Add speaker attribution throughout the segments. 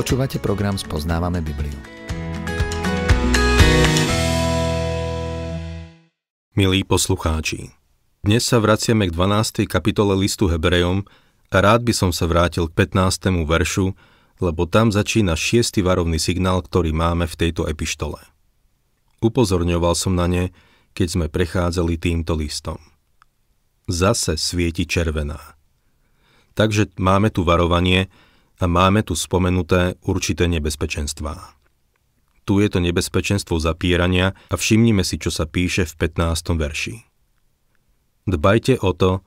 Speaker 1: Počúvate program Spoznávame Bibliu. Milí poslucháči, dnes sa vraciame k 12. kapitole listu Hebrejom a rád by som sa vrátil k 15. veršu, lebo tam začína 6 varovný signál, ktorý máme v tejto epištole. Upozorňoval som na ne, keď sme prechádzali týmto listom. Zase svieti červená. Takže máme tu varovanie, a máme tu spomenuté určité nebezpečenstvá. Tu je to nebezpečenstvo zapírania a všimnime si, čo sa píše v 15. verši. Dbajte o to,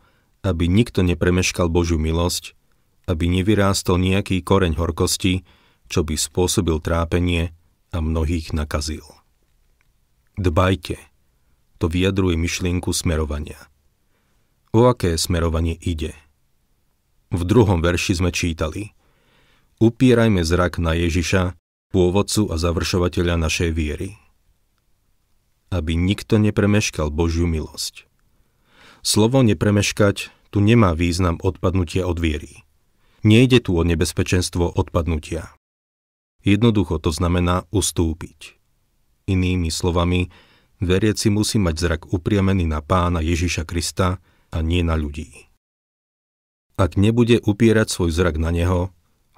Speaker 1: aby nikto nepremeškal Božiu milosť, aby nevyrástol nejaký koreň horkosti, čo by spôsobil trápenie a mnohých nakazil. Dbajte. To vyjadruje myšlienku smerovania. O aké smerovanie ide? V druhom verši sme čítali – upírajme zrak na Ježiša, pôvodcu a završovateľa našej viery. Aby nikto nepremeškal Božiu milosť. Slovo nepremeškať tu nemá význam odpadnutia od viery. Nejde tu o nebezpečenstvo odpadnutia. Jednoducho to znamená ustúpiť. Inými slovami, veriaci musí mať zrak upriamený na pána Ježiša Krista a nie na ľudí. Ak nebude upierať svoj zrak na neho,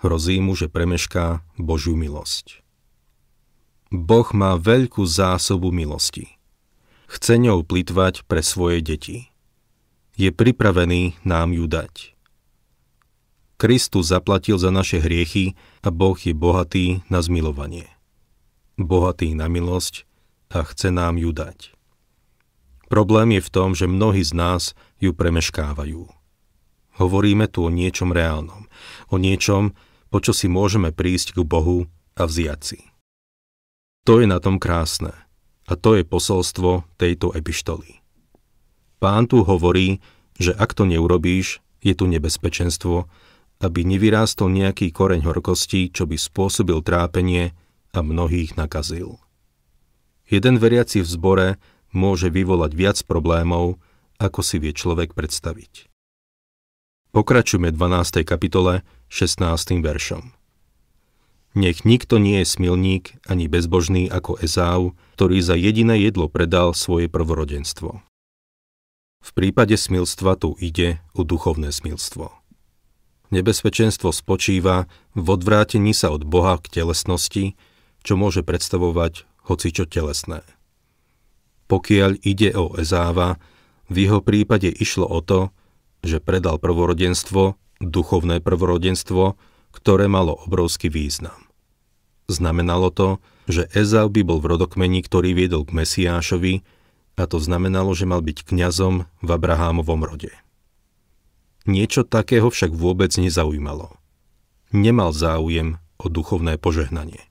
Speaker 1: Hrozí mu, že premešká Božiu milosť. Boh má veľkú zásobu milosti. Chce ňou plitvať pre svoje deti. Je pripravený nám ju dať. Kristus zaplatil za naše hriechy a Boh je bohatý na zmilovanie. Bohatý na milosť a chce nám ju dať. Problém je v tom, že mnohí z nás ju premeškávajú. Hovoríme tu o niečom reálnom, o niečom, o čo si môžeme prísť k Bohu a vziať si. To je na tom krásne a to je posolstvo tejto epištoly. Pán tu hovorí, že ak to neurobíš, je tu nebezpečenstvo, aby nevyrástol nejaký koreň horkosti, čo by spôsobil trápenie a mnohých nakazil. Jeden veriaci v zbore môže vyvolať viac problémov, ako si vie človek predstaviť. Pokračujme 12. kapitole 16. veršom. Nech nikto nie je smilník ani bezbožný ako Ezáu, ktorý za jediné jedlo predal svoje prvorodenstvo. V prípade smilstva tu ide o duchovné smilstvo. Nebezpečenstvo spočíva v odvrátení sa od Boha k telesnosti, čo môže predstavovať hocičo telesné. Pokiaľ ide o Ezáva, v jeho prípade išlo o to, že predal prvorodenstvo, duchovné prvorodenstvo, ktoré malo obrovský význam. Znamenalo to, že Ezau by bol v rodokmení, ktorý viedol k Mesiášovi, a to znamenalo, že mal byť kňazom v Abrahámovom rode. Niečo takého však vôbec nezaujímalo. Nemal záujem o duchovné požehnanie.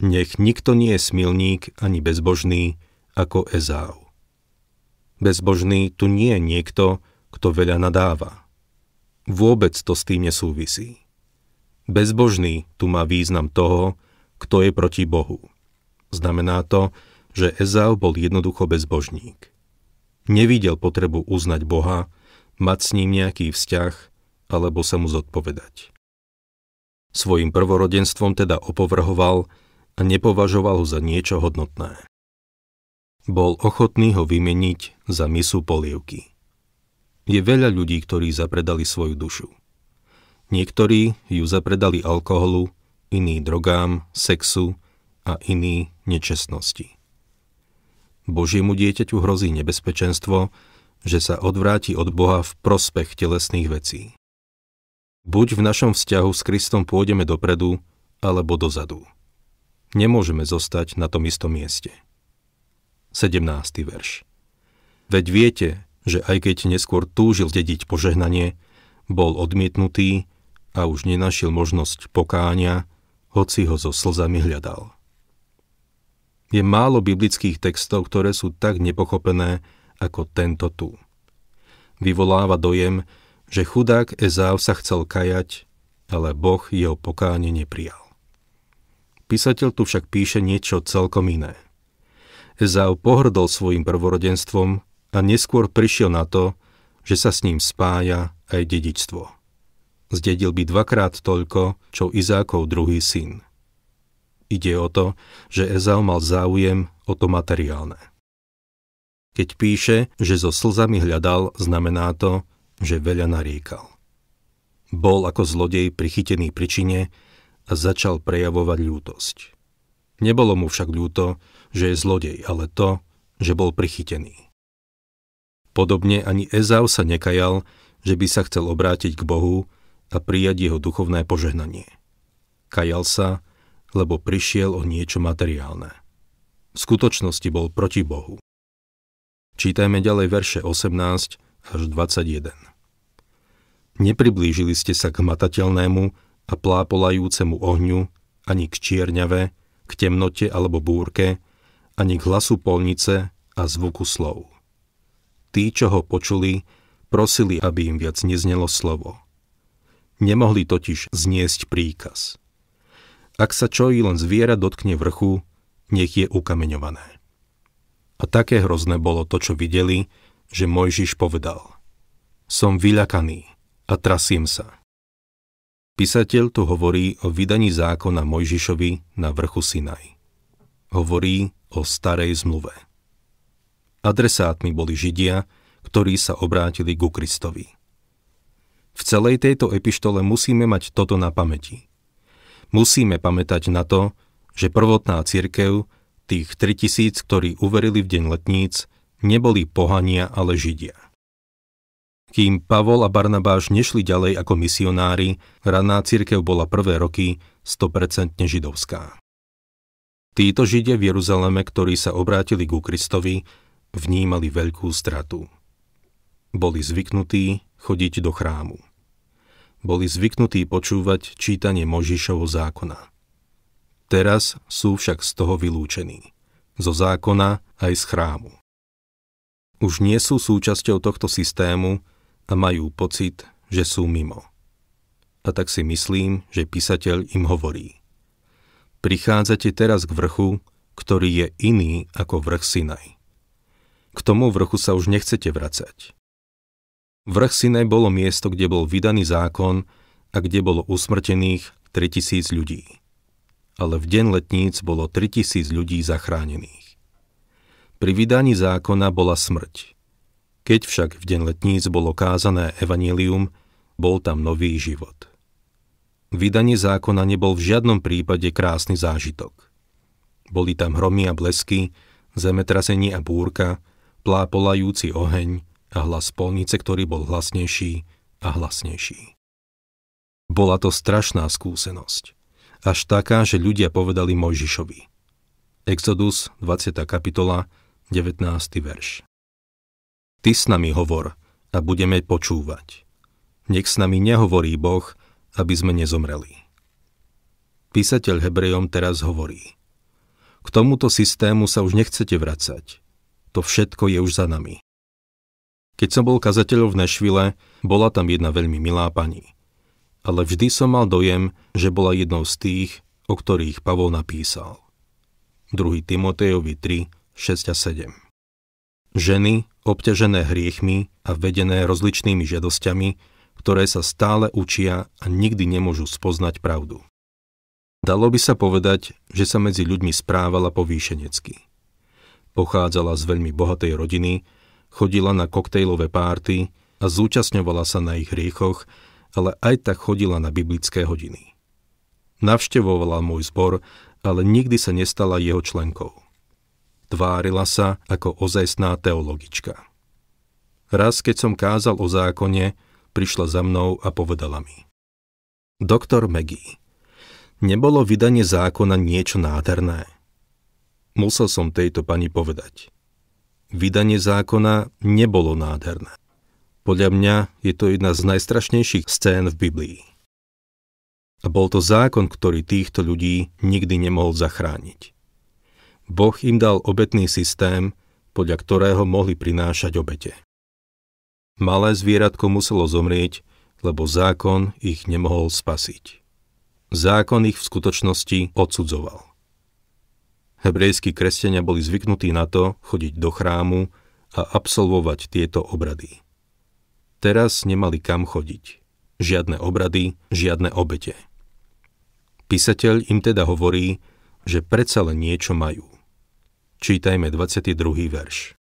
Speaker 1: Nech nikto nie je smilník ani bezbožný ako Ezau. Bezbožný tu nie je niekto, kto veľa nadáva. Vôbec to s tým nesúvisí. Bezbožný tu má význam toho, kto je proti Bohu. Znamená to, že Ezau bol jednoducho bezbožník. Nevidel potrebu uznať Boha, mať s ním nejaký vzťah alebo sa mu zodpovedať. Svojim prvorodenstvom teda opovrhoval a nepovažoval ho za niečo hodnotné. Bol ochotný ho vymeniť za misu polievky. Je veľa ľudí, ktorí zapredali svoju dušu. Niektorí ju zapredali alkoholu, iní drogám, sexu a iní nečestnosti. Božiemu dieťaťu hrozí nebezpečenstvo, že sa odvráti od Boha v prospech telesných vecí. Buď v našom vzťahu s Kristom pôjdeme dopredu, alebo dozadu. Nemôžeme zostať na tom istom mieste. 17. verš. Veď viete, že aj keď neskôr túžil dediť požehnanie, bol odmietnutý a už nenašiel možnosť pokáňa, hoci ho so slzami hľadal. Je málo biblických textov, ktoré sú tak nepochopené ako tento tu. Vyvoláva dojem, že chudák Ezáv sa chcel kajať, ale Boh jeho pokáne neprijal. Písateľ tu však píše niečo celkom iné. Ezáv pohrdol svojim prvorodenstvom a neskôr prišiel na to, že sa s ním spája aj dedičstvo. Zdedil by dvakrát toľko, čo Izákov druhý syn. Ide o to, že Ezau mal záujem o to materiálne. Keď píše, že so slzami hľadal, znamená to, že veľa naríkal. Bol ako zlodej prichytený pri čine a začal prejavovať ľútosť. Nebolo mu však ľúto, že je zlodej, ale to, že bol prichytený. Podobne ani Ezau sa nekajal, že by sa chcel obrátiť k Bohu a prijať jeho duchovné požehnanie. Kajal sa, lebo prišiel o niečo materiálne. V skutočnosti bol proti Bohu. Čítajme ďalej verše 18 až 21. Nepriblížili ste sa k matateľnému a plápolajúcemu ohňu, ani k čierňave, k temnote alebo búrke, ani k hlasu polnice a zvuku slov. Tí, čo ho počuli, prosili, aby im viac neznelo slovo. Nemohli totiž zniesť príkaz. Ak sa čo i len zviera dotkne vrchu, nech je ukameňované. A také hrozné bolo to, čo videli, že Mojžiš povedal Som vyľakaný a trasím sa. Písateľ tu hovorí o vydaní zákona Mojžišovi na vrchu Sinaj. Hovorí o starej zmluve. Adresátmi boli Židia, ktorí sa obrátili ku Kristovi. V celej tejto epištole musíme mať toto na pamäti. Musíme pamätať na to, že prvotná cirkev, tých 3000, ktorí uverili v deň letníc, neboli pohania, ale Židia. Kým Pavol a Barnabáš nešli ďalej ako misionári, raná církev bola prvé roky 100% židovská. Títo Židia v Jeruzaleme, ktorí sa obrátili ku Kristovi, vnímali veľkú stratu. Boli zvyknutí chodiť do chrámu. Boli zvyknutí počúvať čítanie Možišovo zákona. Teraz sú však z toho vylúčení. Zo zákona aj z chrámu. Už nie sú súčasťou tohto systému a majú pocit, že sú mimo. A tak si myslím, že písateľ im hovorí. Prichádzate teraz k vrchu, ktorý je iný ako vrch Sinaj k tomu vrchu sa už nechcete vracať. Vrch Sinaj bolo miesto, kde bol vydaný zákon a kde bolo usmrtených 3000 ľudí. Ale v deň letníc bolo 3000 ľudí zachránených. Pri vydaní zákona bola smrť. Keď však v deň letníc bolo kázané evanílium, bol tam nový život. Vydanie zákona nebol v žiadnom prípade krásny zážitok. Boli tam hromy a blesky, zemetrasenie a búrka – plápolajúci oheň a hlas polnice, ktorý bol hlasnejší a hlasnejší. Bola to strašná skúsenosť. Až taká, že ľudia povedali Mojžišovi. Exodus 20. kapitola 19. verš. Ty s nami hovor a budeme počúvať. Nech s nami nehovorí Boh, aby sme nezomreli. Písateľ Hebrejom teraz hovorí. K tomuto systému sa už nechcete vracať, to všetko je už za nami. Keď som bol kazateľom v Nešvile, bola tam jedna veľmi milá pani. Ale vždy som mal dojem, že bola jednou z tých, o ktorých Pavol napísal. 2. Timotejovi 3, 6 a 7 Ženy, obťažené hriechmi a vedené rozličnými žiadosťami, ktoré sa stále učia a nikdy nemôžu spoznať pravdu. Dalo by sa povedať, že sa medzi ľuďmi správala povýšenecky – pochádzala z veľmi bohatej rodiny, chodila na koktejlové párty a zúčastňovala sa na ich riechoch, ale aj tak chodila na biblické hodiny. Navštevovala môj zbor, ale nikdy sa nestala jeho členkou. Tvárila sa ako ozajstná teologička. Raz, keď som kázal o zákone, prišla za mnou a povedala mi. Doktor Maggie, nebolo vydanie zákona niečo nádherné? Musel som tejto pani povedať. Vydanie zákona nebolo nádherné. Podľa mňa je to jedna z najstrašnejších scén v Biblii. A bol to zákon, ktorý týchto ľudí nikdy nemohol zachrániť. Boh im dal obetný systém, podľa ktorého mohli prinášať obete. Malé zvieratko muselo zomrieť, lebo zákon ich nemohol spasiť. Zákon ich v skutočnosti odsudzoval. Hebrejskí kresťania boli zvyknutí na to chodiť do chrámu a absolvovať tieto obrady. Teraz nemali kam chodiť. Žiadne obrady, žiadne obete. Písateľ im teda hovorí, že predsa len niečo majú. Čítajme 22. verš.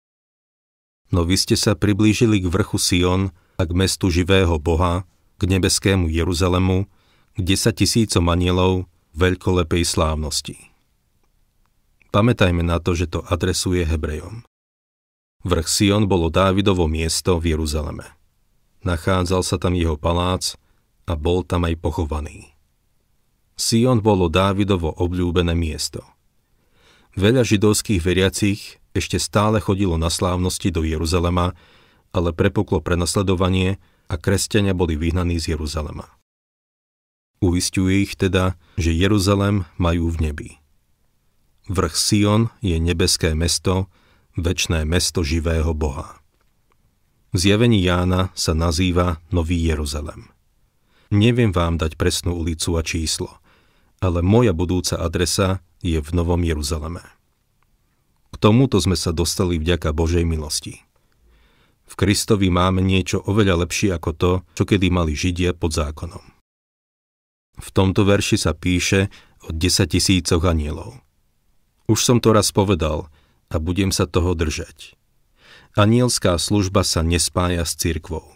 Speaker 1: No vy ste sa priblížili k vrchu Sion a k mestu živého Boha, k nebeskému Jeruzalemu, k desatisícom anielov veľkolepej slávnosti pamätajme na to, že to adresuje Hebrejom. Vrch Sion bolo Dávidovo miesto v Jeruzaleme. Nachádzal sa tam jeho palác a bol tam aj pochovaný. Sion bolo Dávidovo obľúbené miesto. Veľa židovských veriacich ešte stále chodilo na slávnosti do Jeruzalema, ale prepuklo prenasledovanie a kresťania boli vyhnaní z Jeruzalema. Uistiuje ich teda, že Jeruzalem majú v nebi. Vrch Sion je nebeské mesto, väčné mesto živého Boha. V zjavení Jána sa nazýva Nový Jeruzalem. Neviem vám dať presnú ulicu a číslo, ale moja budúca adresa je v Novom Jeruzaleme. K tomuto sme sa dostali vďaka Božej milosti. V Kristovi máme niečo oveľa lepšie ako to, čo kedy mali Židia pod zákonom. V tomto verši sa píše o 10 tisícoch anielov – už som to raz povedal a budem sa toho držať. Anielská služba sa nespája s cirkvou.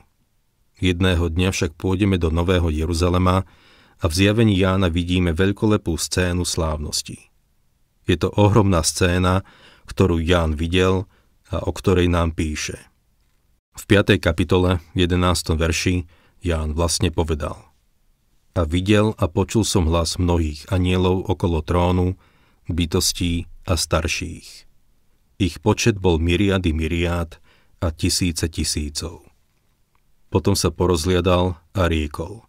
Speaker 1: Jedného dňa však pôjdeme do Nového Jeruzalema a v zjavení Jána vidíme veľkolepú scénu slávnosti. Je to ohromná scéna, ktorú Ján videl a o ktorej nám píše. V 5. kapitole, 11. verši, Ján vlastne povedal A videl a počul som hlas mnohých anielov okolo trónu, bytostí a starších. Ich počet bol myriady myriád a tisíce tisícov. Potom sa porozliadal a riekol.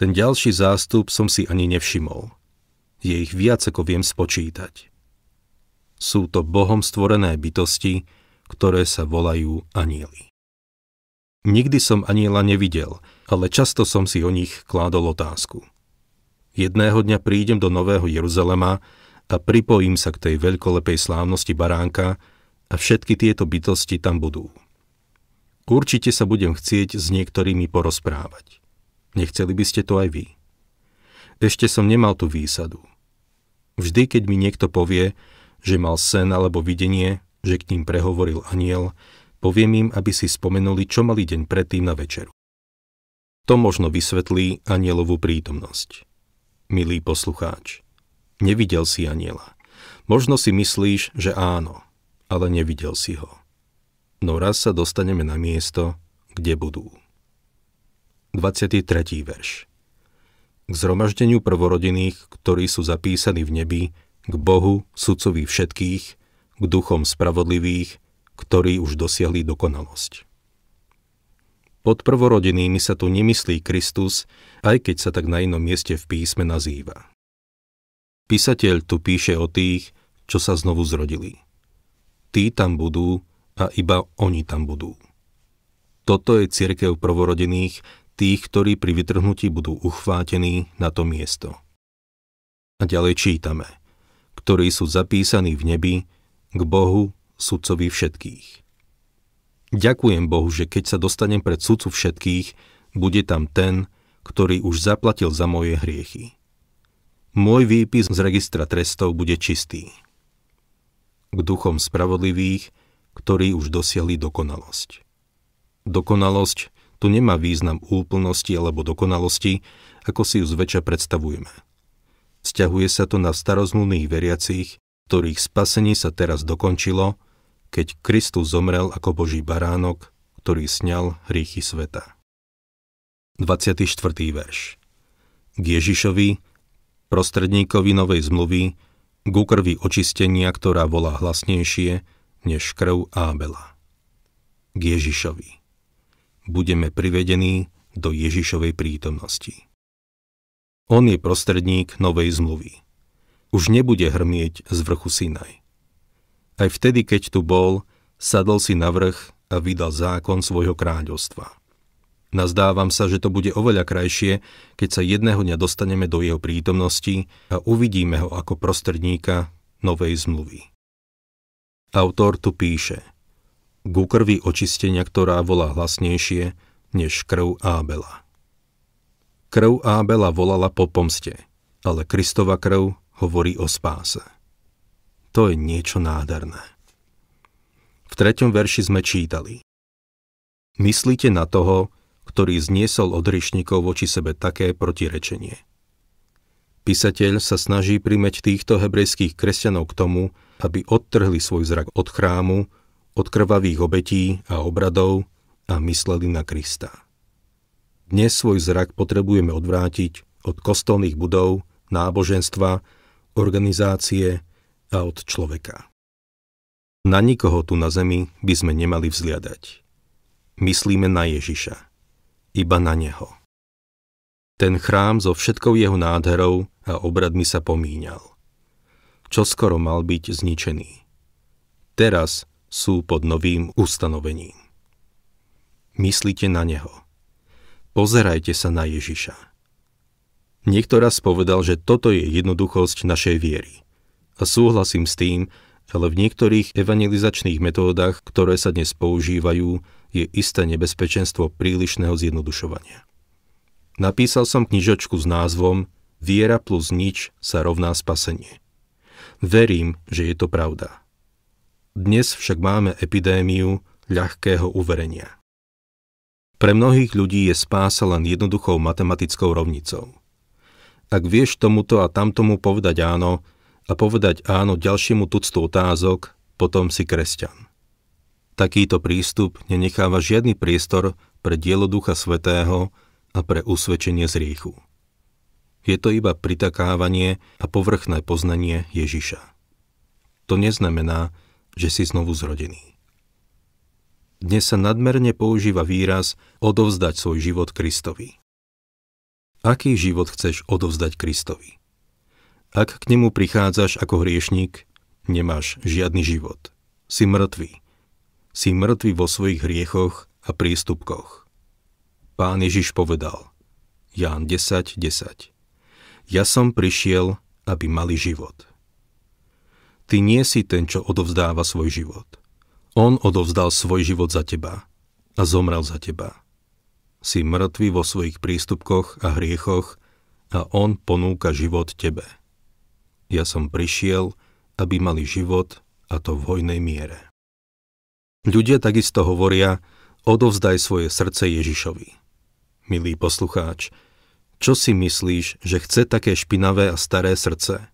Speaker 1: Ten ďalší zástup som si ani nevšimol. Je ich viac, ako viem spočítať. Sú to Bohom stvorené bytosti, ktoré sa volajú anieli. Nikdy som aniela nevidel, ale často som si o nich kládol otázku. Jedného dňa prídem do Nového Jeruzalema a pripojím sa k tej veľkolepej slávnosti baránka a všetky tieto bytosti tam budú. Určite sa budem chcieť s niektorými porozprávať. Nechceli by ste to aj vy. Ešte som nemal tú výsadu. Vždy, keď mi niekto povie, že mal sen alebo videnie, že k ním prehovoril aniel, poviem im, aby si spomenuli, čo mali deň predtým na večeru. To možno vysvetlí anielovú prítomnosť. Milý poslucháč, Nevidel si aniela. Možno si myslíš, že áno, ale nevidel si ho. No raz sa dostaneme na miesto, kde budú. 23. verš K zromaždeniu prvorodených, ktorí sú zapísaní v nebi, k Bohu, sudcovi všetkých, k duchom spravodlivých, ktorí už dosiahli dokonalosť. Pod prvorodenými sa tu nemyslí Kristus, aj keď sa tak na inom mieste v písme nazýva. Písateľ tu píše o tých, čo sa znovu zrodili. Tí tam budú a iba oni tam budú. Toto je cirkev prvorodených, tých, ktorí pri vytrhnutí budú uchvátení na to miesto. A ďalej čítame, ktorí sú zapísaní v nebi k Bohu, sudcovi všetkých. Ďakujem Bohu, že keď sa dostanem pred sudcu všetkých, bude tam ten, ktorý už zaplatil za moje hriechy môj výpis z registra trestov bude čistý. K duchom spravodlivých, ktorí už dosiahli dokonalosť. Dokonalosť tu nemá význam úplnosti alebo dokonalosti, ako si ju zväčša predstavujeme. Sťahuje sa to na starozmluvných veriacich, ktorých spasenie sa teraz dokončilo, keď Kristus zomrel ako Boží baránok, ktorý sňal hriechy sveta. 24. verš K Ježišovi, prostredníkovi novej zmluvy, ku krvi očistenia, ktorá volá hlasnejšie než krv Ábela. K Ježišovi. Budeme privedení do Ježišovej prítomnosti. On je prostredník novej zmluvy. Už nebude hrmieť z vrchu Sinaj. Aj vtedy, keď tu bol, sadol si na vrch a vydal zákon svojho kráľovstva. Nazdávam sa, že to bude oveľa krajšie, keď sa jedného dňa dostaneme do jeho prítomnosti a uvidíme ho ako prostredníka novej zmluvy. Autor tu píše ku krvi očistenia, ktorá volá hlasnejšie než krv Ábela. Krv Ábela volala po pomste, ale Kristova krv hovorí o spáse. To je niečo nádherné. V treťom verši sme čítali Myslíte na toho, ktorý zniesol od riešnikov voči sebe také protirečenie. Písateľ sa snaží primeť týchto hebrejských kresťanov k tomu, aby odtrhli svoj zrak od chrámu, od krvavých obetí a obradov a mysleli na Krista. Dnes svoj zrak potrebujeme odvrátiť od kostolných budov, náboženstva, organizácie a od človeka. Na nikoho tu na zemi by sme nemali vzliadať. Myslíme na Ježiša iba na neho. Ten chrám so všetkou jeho nádherou a obradmi sa pomíňal. Čo skoro mal byť zničený. Teraz sú pod novým ustanovením. Myslíte na neho. Pozerajte sa na Ježiša. Niekto povedal, že toto je jednoduchosť našej viery. A súhlasím s tým, ale v niektorých evangelizačných metódach, ktoré sa dnes používajú, je isté nebezpečenstvo prílišného zjednodušovania. Napísal som knižočku s názvom Viera plus nič sa rovná spasenie. Verím, že je to pravda. Dnes však máme epidémiu ľahkého uverenia. Pre mnohých ľudí je spása len jednoduchou matematickou rovnicou. Ak vieš tomuto a tamtomu povedať áno, a povedať áno ďalšiemu tuctu otázok, potom si kresťan. Takýto prístup nenecháva žiadny priestor pre dielo Ducha Svetého a pre usvedčenie z riechu. Je to iba pritakávanie a povrchné poznanie Ježiša. To neznamená, že si znovu zrodený. Dnes sa nadmerne používa výraz odovzdať svoj život Kristovi. Aký život chceš odovzdať Kristovi? Ak k nemu prichádzaš ako hriešník, nemáš žiadny život. Si mŕtvý. Si mŕtvý vo svojich hriechoch a prístupkoch. Pán Ježiš povedal, Ján 10.10, 10, Ja som prišiel, aby mali život. Ty nie si ten, čo odovzdáva svoj život. On odovzdal svoj život za teba a zomrel za teba. Si mŕtvý vo svojich prístupkoch a hriechoch a on ponúka život tebe. Ja som prišiel, aby mali život, a to v hojnej miere. Ľudia takisto hovoria, odovzdaj svoje srdce Ježišovi. Milý poslucháč, čo si myslíš, že chce také špinavé a staré srdce?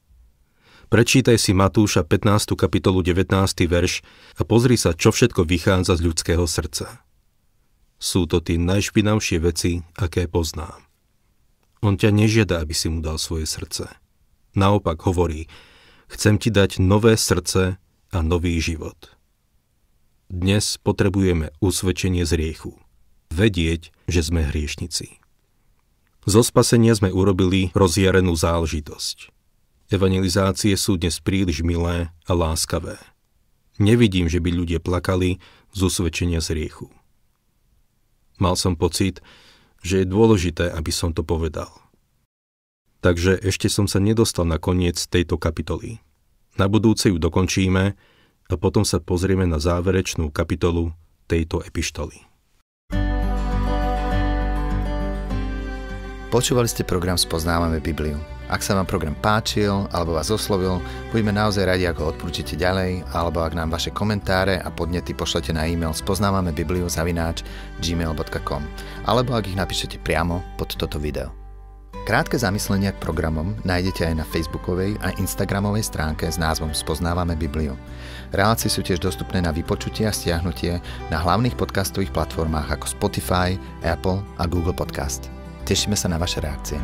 Speaker 1: Prečítaj si Matúša 15. kapitolu 19. verš a pozri sa, čo všetko vychádza z ľudského srdca. Sú to tie najšpinavšie veci, aké poznám. On ťa nežiada, aby si mu dal svoje srdce. Naopak hovorí, chcem ti dať nové srdce a nový život. Dnes potrebujeme usvedčenie z riechu. Vedieť, že sme hriešnici. Zo spasenia sme urobili rozjarenú záležitosť. Evangelizácie sú dnes príliš milé a láskavé. Nevidím, že by ľudia plakali z usvedčenia z riechu. Mal som pocit, že je dôležité, aby som to povedal – takže ešte som sa nedostal na koniec tejto kapitoly. Na budúce ju dokončíme a potom sa pozrieme na záverečnú kapitolu tejto epištoly. Počúvali ste program Spoznávame Bibliu. Ak sa vám program páčil alebo vás oslovil, budeme naozaj radi, ak ho odporúčite ďalej, alebo ak nám vaše komentáre a podnety pošlete na e-mail spoznávame bibliu zavináč gmail.com alebo ak ich napíšete priamo pod toto video. Krátke zamyslenia k programom nájdete aj na facebookovej a instagramovej stránke s názvom Spoznávame Bibliu. Relácie sú tiež dostupné na vypočutie a stiahnutie na hlavných podcastových platformách ako Spotify, Apple a Google Podcast. Tešíme sa na vaše reakcie.